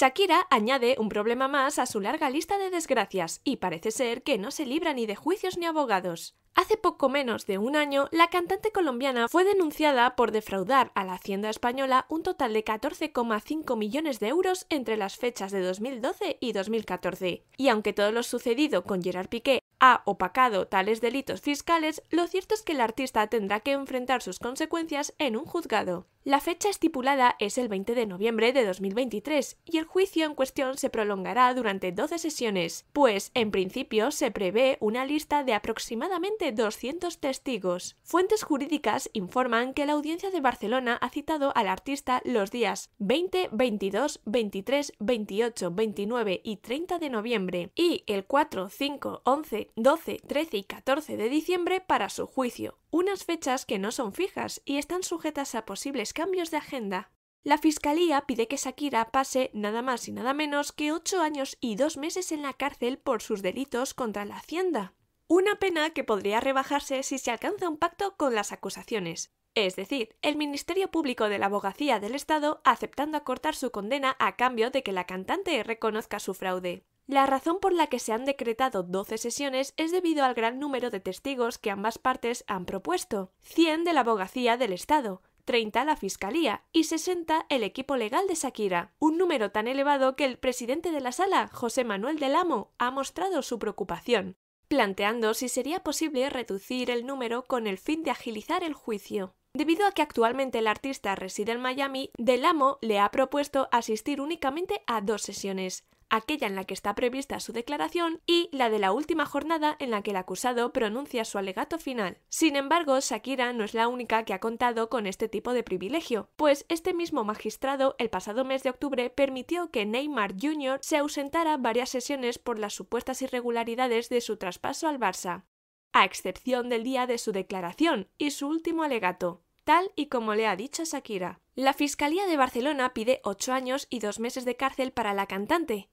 Shakira añade un problema más a su larga lista de desgracias y parece ser que no se libra ni de juicios ni abogados. Hace poco menos de un año, la cantante colombiana fue denunciada por defraudar a la Hacienda española un total de 14,5 millones de euros entre las fechas de 2012 y 2014. Y aunque todo lo sucedido con Gerard Piqué ha opacado tales delitos fiscales, lo cierto es que el artista tendrá que enfrentar sus consecuencias en un juzgado. La fecha estipulada es el 20 de noviembre de 2023 y el juicio en cuestión se prolongará durante 12 sesiones, pues en principio se prevé una lista de aproximadamente 200 testigos. Fuentes jurídicas informan que la audiencia de Barcelona ha citado al artista los días 20, 22, 23, 28, 29 y 30 de noviembre y el 4, 5, 11, 12, 13 y 14 de diciembre para su juicio unas fechas que no son fijas y están sujetas a posibles cambios de agenda. La Fiscalía pide que Shakira pase nada más y nada menos que ocho años y dos meses en la cárcel por sus delitos contra la Hacienda. Una pena que podría rebajarse si se alcanza un pacto con las acusaciones, es decir, el Ministerio Público de la Abogacía del Estado aceptando acortar su condena a cambio de que la cantante reconozca su fraude. La razón por la que se han decretado 12 sesiones es debido al gran número de testigos que ambas partes han propuesto, 100 de la abogacía del Estado, 30 la Fiscalía y 60 el equipo legal de Shakira, un número tan elevado que el presidente de la sala, José Manuel del Amo, ha mostrado su preocupación, planteando si sería posible reducir el número con el fin de agilizar el juicio. Debido a que actualmente el artista reside en Miami, Del Amo le ha propuesto asistir únicamente a dos sesiones, aquella en la que está prevista su declaración y la de la última jornada en la que el acusado pronuncia su alegato final. Sin embargo, Shakira no es la única que ha contado con este tipo de privilegio, pues este mismo magistrado el pasado mes de octubre permitió que Neymar Jr. se ausentara varias sesiones por las supuestas irregularidades de su traspaso al Barça, a excepción del día de su declaración y su último alegato tal y como le ha dicho Shakira. La Fiscalía de Barcelona pide ocho años y dos meses de cárcel para la cantante,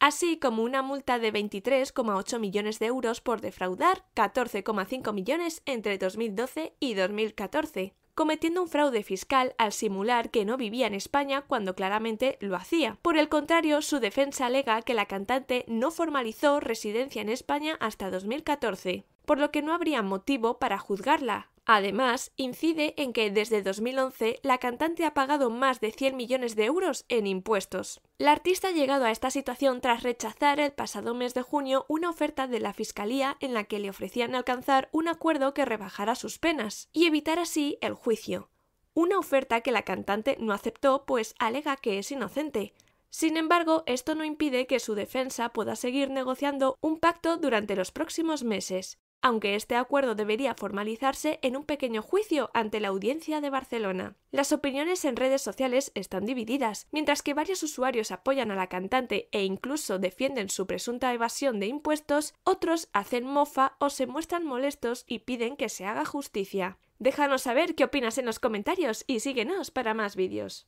así como una multa de 23,8 millones de euros por defraudar 14,5 millones entre 2012 y 2014, cometiendo un fraude fiscal al simular que no vivía en España cuando claramente lo hacía. Por el contrario, su defensa alega que la cantante no formalizó residencia en España hasta 2014, por lo que no habría motivo para juzgarla, Además, incide en que desde 2011 la cantante ha pagado más de 100 millones de euros en impuestos. La artista ha llegado a esta situación tras rechazar el pasado mes de junio una oferta de la Fiscalía en la que le ofrecían alcanzar un acuerdo que rebajara sus penas y evitar así el juicio. Una oferta que la cantante no aceptó pues alega que es inocente. Sin embargo, esto no impide que su defensa pueda seguir negociando un pacto durante los próximos meses, aunque este acuerdo debería formalizarse en un pequeño juicio ante la Audiencia de Barcelona. Las opiniones en redes sociales están divididas, mientras que varios usuarios apoyan a la cantante e incluso defienden su presunta evasión de impuestos, otros hacen mofa o se muestran molestos y piden que se haga justicia. Déjanos saber qué opinas en los comentarios y síguenos para más vídeos.